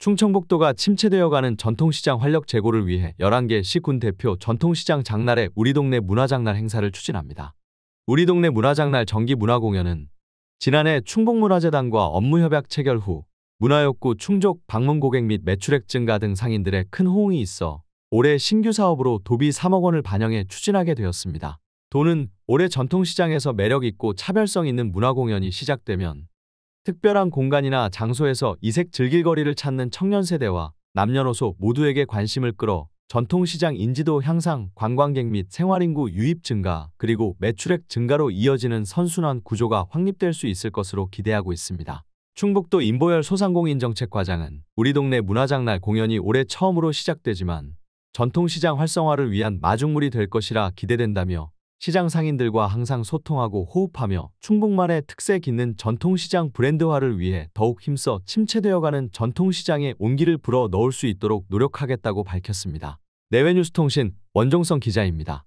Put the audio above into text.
충청북도가 침체되어가는 전통시장 활력 제고를 위해 11개 시군 대표 전통시장 장날에 우리 동네 문화장날 행사를 추진합니다. 우리 동네 문화장날 정기문화공연은 지난해 충북문화재단과 업무협약 체결 후 문화욕구 충족 방문 고객 및 매출액 증가 등 상인들의 큰 호응이 있어 올해 신규 사업으로 도비 3억 원을 반영해 추진하게 되었습니다. 도는 올해 전통시장에서 매력 있고 차별성 있는 문화공연이 시작되면 특별한 공간이나 장소에서 이색 즐길거리를 찾는 청년 세대와 남녀노소 모두에게 관심을 끌어 전통시장 인지도 향상, 관광객 및 생활인구 유입 증가, 그리고 매출액 증가로 이어지는 선순환 구조가 확립될 수 있을 것으로 기대하고 있습니다. 충북도 임보열 소상공인정책과장은 우리 동네 문화장날 공연이 올해 처음으로 시작되지만 전통시장 활성화를 위한 마중물이 될 것이라 기대된다며 시장 상인들과 항상 소통하고 호흡하며 충북만의 특색 있는 전통시장 브랜드화를 위해 더욱 힘써 침체되어가는 전통시장의 온기를 불어 넣을 수 있도록 노력하겠다고 밝혔습니다. 내외뉴스통신 원종성 기자입니다.